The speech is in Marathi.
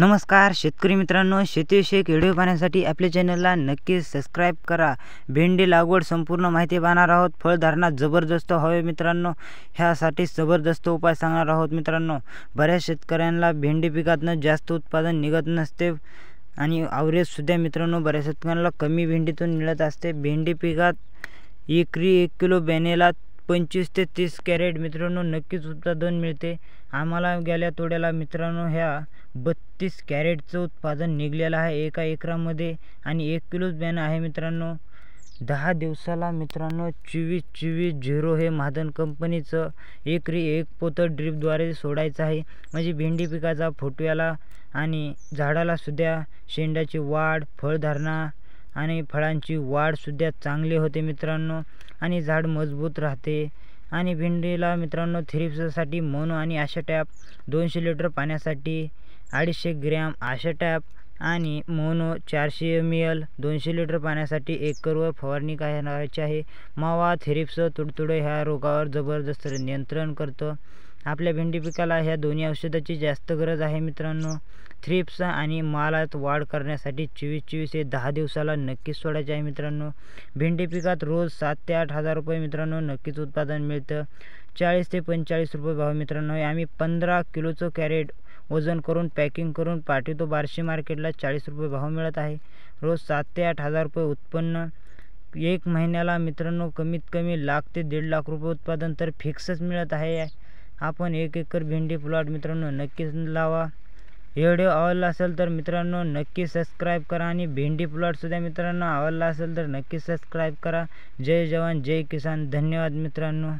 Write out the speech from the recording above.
नमस्कार शेतकरी मित्रांनो शेतीविषयक व्हिडिओ पाहण्यासाठी आपल्या चॅनलला नक्कीच सबस्क्राईब करा भेंडी लागवड संपूर्ण माहिती पाहणार आहोत फळधारणा जबरदस्त हवे मित्रांनो ह्यासाठी जबरदस्त उपाय सांगणार आहोत मित्रांनो बऱ्याच शेतकऱ्यांना भेंडी पिकातनं जास्त उत्पादन निघत नसते आणि आवरेजसुद्धा मित्रांनो बऱ्याच शेतकऱ्यांना कमी भेंडीतून मिळत असते भेंडी पिकात एकरी एक किलो बेनेला पंचवीस ते तीस कॅरेट मित्रांनो नक्कीच उत्पादन मिळते आम्हाला गेल्या तोड्याला मित्रांनो ह्या बत्तीस कॅरेटचं उत्पादन निघलेलं आहे एका एकरामध्ये आणि एक किलोच बॅन आहे मित्रांनो दहा दिवसाला मित्रांनो चोवीस चोवीस झिरो हे महादन कंपनीचं एकरी एक पोतं ड्रीपद्वारे सोडायचं आहे म्हणजे भेंडी पिकाचा फोटव्याला आणि झाडालासुद्धा शेंडाची वाढ फळधारणा आणि फळांची वाढसुद्धा चांगली होते मित्रांनो आणि झाड मजबूत राहते आणि भेंडीला मित्रांनो थ्रिप्ससाठी मोनो आणि आशा टॅप दोनशे लिटर पाण्यासाठी अडीचशे ग्रॅम आशा टॅप आणि मोनो चारशे एम एल दोनशे लिटर पाण्यासाठी एकरवर फवारणी करायची आहे मावा थेरिप्स तुडतुडे ह्या रोगावर जबरदस्त नियंत्रण करतं आपल्या भेंडी पिकाला ह्या दोन्ही औषधाची जास्त गरज आहे मित्रांनो थ्रिप्स आणि मालात वाढ करण्यासाठी चोवीस चोवीस हे दहा दिवसाला नक्कीच सोडायचे आहे मित्रांनो भेंडी पिकात रोज सात ते आठ हजार रुपये मित्रांनो नक्कीच उत्पादन मिळतं चाळीस ते पंचेचाळीस रुपये भाव मित्रांनो आम्ही पंधरा किलोचं कॅरेट वजन करून पॅकिंग करून पाठवतो बारशे मार्केटला चाळीस रुपये भाव मिळत आहे रोज सात ते आठ हजार रुपये उत्पन्न एक महिन्याला मित्रांनो कमीत कमी लाख ते दीड लाख रुपये उत्पादन तर फिक्सच मिळत आहे आपण एक एकर भेंडी प्लॉट मित्रांनो नक्कीच लावा व्हिडिओ आवडला असेल तर मित्रांनो नक्की सबस्क्राईब करा आणि भेंडी प्लॉटसुद्धा मित्रांनो आवडला असेल तर नक्की सबस्क्राईब करा जय जवान जय किसान धन्यवाद मित्रांनो